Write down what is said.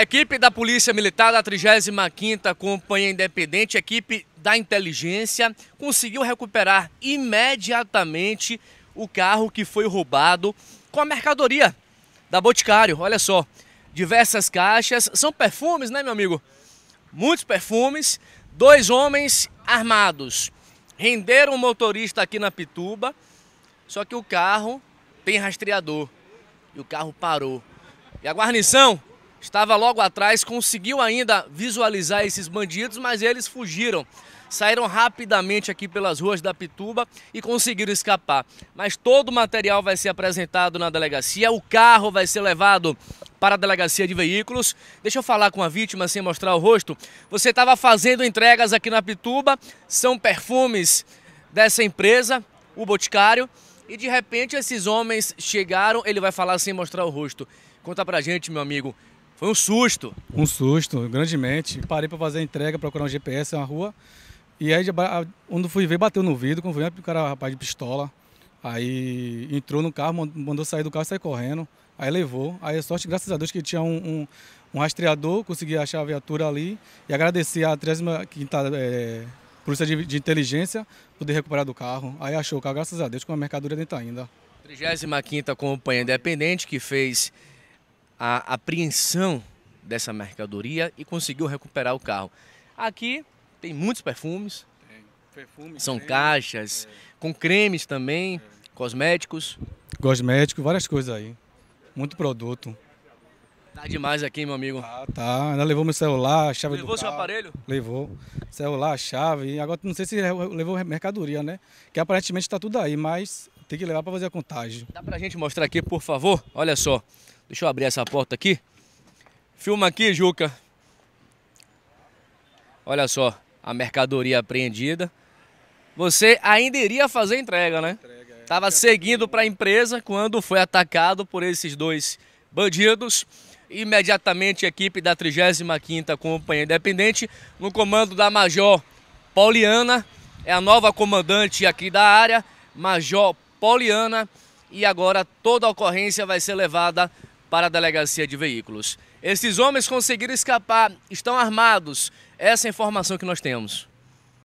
equipe da Polícia Militar da 35ª Companhia Independente, equipe da inteligência, conseguiu recuperar imediatamente o carro que foi roubado com a mercadoria da Boticário. Olha só, diversas caixas, são perfumes, né, meu amigo? Muitos perfumes, dois homens armados. Renderam o motorista aqui na Pituba, só que o carro tem rastreador e o carro parou. E a guarnição estava logo atrás, conseguiu ainda visualizar esses bandidos, mas eles fugiram. Saíram rapidamente aqui pelas ruas da Pituba e conseguiram escapar. Mas todo o material vai ser apresentado na delegacia, o carro vai ser levado para a delegacia de veículos. Deixa eu falar com a vítima sem mostrar o rosto. Você estava fazendo entregas aqui na Pituba, são perfumes dessa empresa, o Boticário. E de repente esses homens chegaram, ele vai falar sem mostrar o rosto. Conta pra gente, meu amigo, foi um susto. Um susto, grandemente. Parei para fazer a entrega, procurar um GPS na rua. E aí, quando fui ver, bateu no vidro, quando fui o cara, rapaz de pistola. Aí entrou no carro, mandou sair do carro, sair correndo. Aí levou. Aí a sorte, graças a Deus, que tinha um, um, um rastreador, consegui achar a viatura ali. E agradecer a 35 é, Polícia de, de Inteligência poder recuperar do carro. Aí achou o carro, graças a Deus, com a mercadoria dentro ainda. 35 Companhia Independente, que fez a apreensão dessa mercadoria e conseguiu recuperar o carro. Aqui tem muitos perfumes. Tem. Perfume, são creme, caixas, é. com cremes também, é. cosméticos. Cosmético, várias coisas aí. Muito produto. Tá demais aqui, meu amigo. Ah, tá. Ainda levou meu celular, a chave levou do Levou seu aparelho? Levou. Celular, chave. Agora não sei se levou mercadoria, né? Que aparentemente está tudo aí, mas tem que levar para fazer a contagem. Dá pra gente mostrar aqui, por favor? Olha só. Deixa eu abrir essa porta aqui. Filma aqui, Juca. Olha só, a mercadoria apreendida. Você ainda iria fazer entrega, né? Entrega, é. Tava seguindo para a empresa quando foi atacado por esses dois bandidos. Imediatamente a equipe da 35ª Companhia Independente, no comando da Major Pauliana, é a nova comandante aqui da área, Major Pauliana, e agora toda a ocorrência vai ser levada para a delegacia de veículos. Esses homens conseguiram escapar, estão armados. Essa é a informação que nós temos.